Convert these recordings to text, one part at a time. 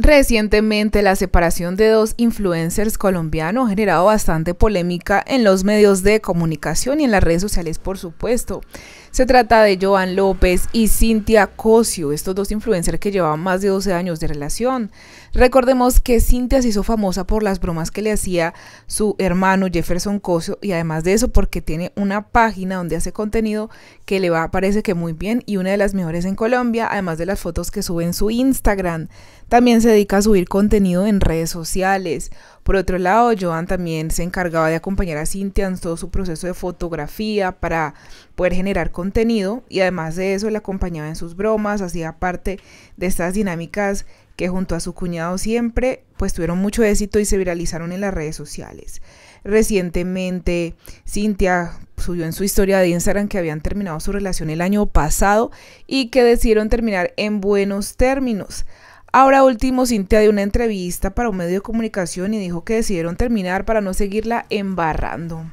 Recientemente la separación de dos influencers colombianos ha generado bastante polémica en los medios de comunicación y en las redes sociales, por supuesto. Se trata de Joan López y Cintia Cosio, estos dos influencers que llevaban más de 12 años de relación. Recordemos que Cintia se hizo famosa por las bromas que le hacía su hermano Jefferson Cosio y además de eso porque tiene una página donde hace contenido que le va parece que muy bien y una de las mejores en Colombia, además de las fotos que sube en su Instagram. También se dedica a subir contenido en redes sociales. Por otro lado, Joan también se encargaba de acompañar a Cintia en todo su proceso de fotografía para poder generar contenido y además de eso la acompañaba en sus bromas, hacía parte de estas dinámicas que junto a su cuñado siempre pues tuvieron mucho éxito y se viralizaron en las redes sociales. Recientemente Cintia subió en su historia de Instagram que habían terminado su relación el año pasado y que decidieron terminar en buenos términos. Ahora último, Cintia dio una entrevista para un medio de comunicación y dijo que decidieron terminar para no seguirla embarrando.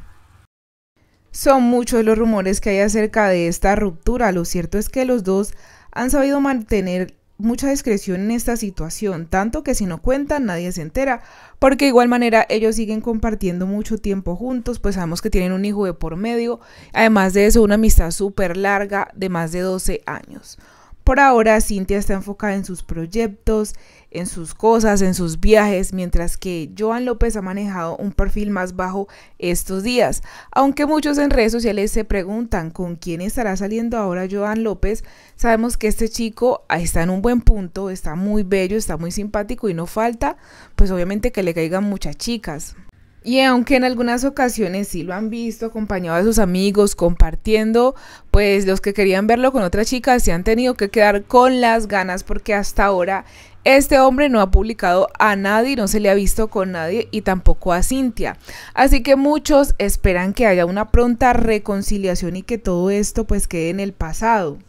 Son muchos los rumores que hay acerca de esta ruptura. Lo cierto es que los dos han sabido mantener mucha discreción en esta situación, tanto que si no cuentan nadie se entera, porque de igual manera ellos siguen compartiendo mucho tiempo juntos, pues sabemos que tienen un hijo de por medio, además de eso una amistad súper larga de más de 12 años. Por ahora, Cintia está enfocada en sus proyectos, en sus cosas, en sus viajes, mientras que Joan López ha manejado un perfil más bajo estos días. Aunque muchos en redes sociales se preguntan con quién estará saliendo ahora Joan López, sabemos que este chico está en un buen punto, está muy bello, está muy simpático y no falta, pues obviamente que le caigan muchas chicas. Y aunque en algunas ocasiones sí lo han visto acompañado de sus amigos, compartiendo, pues los que querían verlo con otra chica se han tenido que quedar con las ganas porque hasta ahora este hombre no ha publicado a nadie, no se le ha visto con nadie y tampoco a Cintia. Así que muchos esperan que haya una pronta reconciliación y que todo esto pues quede en el pasado.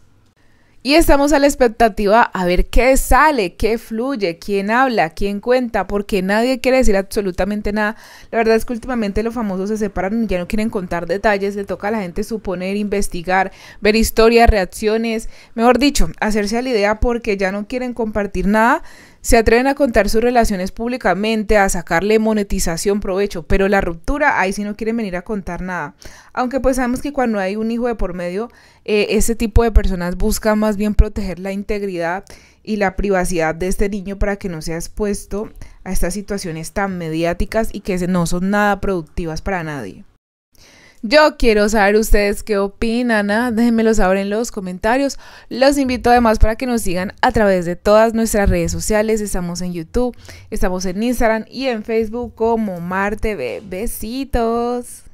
Y estamos a la expectativa a ver qué sale, qué fluye, quién habla, quién cuenta, porque nadie quiere decir absolutamente nada. La verdad es que últimamente los famosos se separan y ya no quieren contar detalles, le toca a la gente suponer, investigar, ver historias, reacciones, mejor dicho, hacerse a la idea porque ya no quieren compartir nada se atreven a contar sus relaciones públicamente, a sacarle monetización, provecho, pero la ruptura, ahí sí no quieren venir a contar nada. Aunque pues sabemos que cuando hay un hijo de por medio, eh, ese este tipo de personas buscan más bien proteger la integridad y la privacidad de este niño para que no sea expuesto a estas situaciones tan mediáticas y que no son nada productivas para nadie. Yo quiero saber ustedes qué opinan, ¿ah? déjenmelo saber en los comentarios. Los invito además para que nos sigan a través de todas nuestras redes sociales. Estamos en YouTube, estamos en Instagram y en Facebook como Marte Besitos.